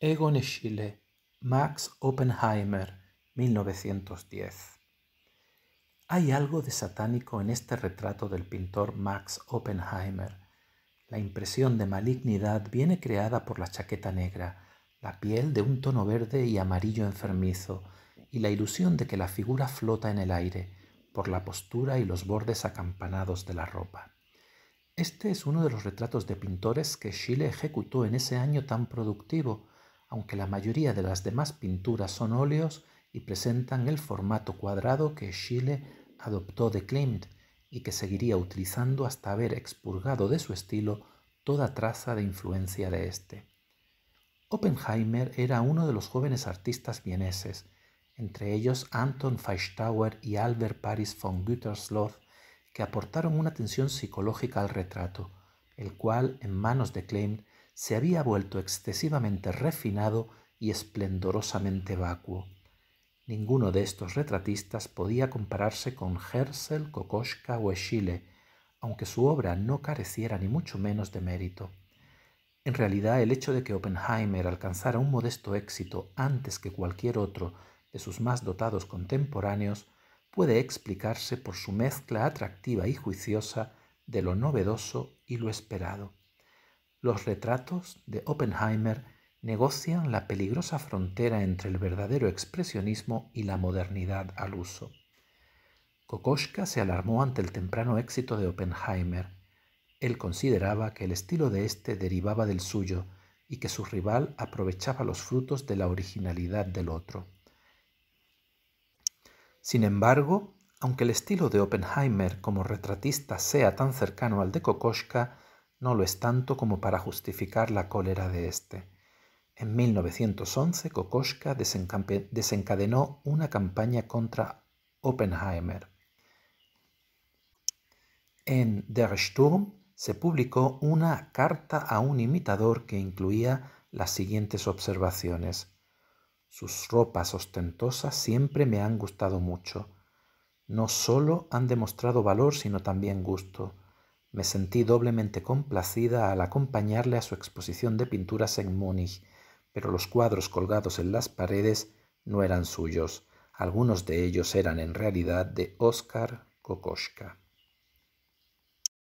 Egon Schiele, Max Oppenheimer, 1910. Hay algo de satánico en este retrato del pintor Max Oppenheimer. La impresión de malignidad viene creada por la chaqueta negra, la piel de un tono verde y amarillo enfermizo, y la ilusión de que la figura flota en el aire, por la postura y los bordes acampanados de la ropa. Este es uno de los retratos de pintores que Schiele ejecutó en ese año tan productivo, aunque la mayoría de las demás pinturas son óleos y presentan el formato cuadrado que Schiele adoptó de Klimt y que seguiría utilizando hasta haber expurgado de su estilo toda traza de influencia de éste. Oppenheimer era uno de los jóvenes artistas vieneses, entre ellos Anton Feischtauer y Albert Paris von Gütersloh, que aportaron una tensión psicológica al retrato, el cual, en manos de Klimt, se había vuelto excesivamente refinado y esplendorosamente vacuo. Ninguno de estos retratistas podía compararse con Herzl, Kokoschka o Schiele, aunque su obra no careciera ni mucho menos de mérito. En realidad, el hecho de que Oppenheimer alcanzara un modesto éxito antes que cualquier otro de sus más dotados contemporáneos puede explicarse por su mezcla atractiva y juiciosa de lo novedoso y lo esperado los retratos de Oppenheimer negocian la peligrosa frontera entre el verdadero expresionismo y la modernidad al uso. Kokoschka se alarmó ante el temprano éxito de Oppenheimer. Él consideraba que el estilo de éste derivaba del suyo y que su rival aprovechaba los frutos de la originalidad del otro. Sin embargo, aunque el estilo de Oppenheimer como retratista sea tan cercano al de Kokoschka, no lo es tanto como para justificar la cólera de éste. En 1911, Kokoshka desencadenó una campaña contra Oppenheimer. En Der Sturm se publicó una carta a un imitador que incluía las siguientes observaciones. Sus ropas ostentosas siempre me han gustado mucho. No solo han demostrado valor, sino también gusto. Me sentí doblemente complacida al acompañarle a su exposición de pinturas en Múnich, pero los cuadros colgados en las paredes no eran suyos. Algunos de ellos eran en realidad de Óscar Kokoschka.